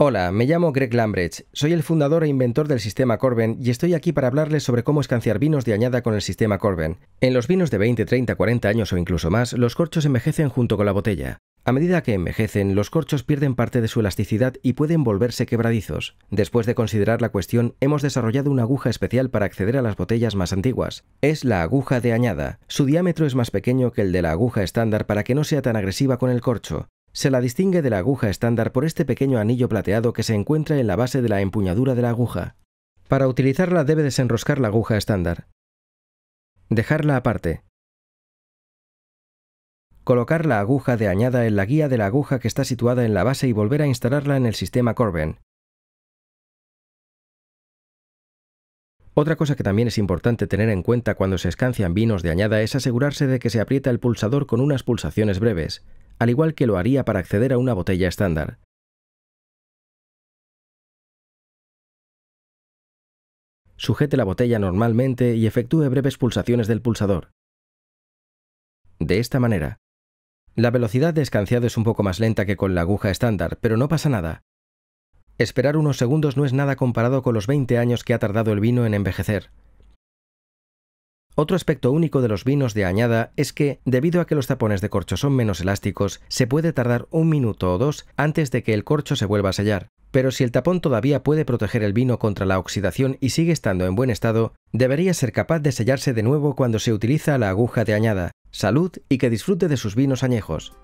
Hola, me llamo Greg Lambrecht, soy el fundador e inventor del sistema Corben y estoy aquí para hablarles sobre cómo escanciar vinos de añada con el sistema Corben. En los vinos de 20, 30, 40 años o incluso más, los corchos envejecen junto con la botella. A medida que envejecen, los corchos pierden parte de su elasticidad y pueden volverse quebradizos. Después de considerar la cuestión, hemos desarrollado una aguja especial para acceder a las botellas más antiguas. Es la aguja de añada. Su diámetro es más pequeño que el de la aguja estándar para que no sea tan agresiva con el corcho. Se la distingue de la aguja estándar por este pequeño anillo plateado que se encuentra en la base de la empuñadura de la aguja. Para utilizarla debe desenroscar la aguja estándar. Dejarla aparte. Colocar la aguja de añada en la guía de la aguja que está situada en la base y volver a instalarla en el sistema Corben. Otra cosa que también es importante tener en cuenta cuando se escancian vinos de añada es asegurarse de que se aprieta el pulsador con unas pulsaciones breves al igual que lo haría para acceder a una botella estándar. Sujete la botella normalmente y efectúe breves pulsaciones del pulsador. De esta manera. La velocidad de escanciado es un poco más lenta que con la aguja estándar, pero no pasa nada. Esperar unos segundos no es nada comparado con los 20 años que ha tardado el vino en envejecer. Otro aspecto único de los vinos de añada es que, debido a que los tapones de corcho son menos elásticos, se puede tardar un minuto o dos antes de que el corcho se vuelva a sellar. Pero si el tapón todavía puede proteger el vino contra la oxidación y sigue estando en buen estado, debería ser capaz de sellarse de nuevo cuando se utiliza la aguja de añada. Salud y que disfrute de sus vinos añejos.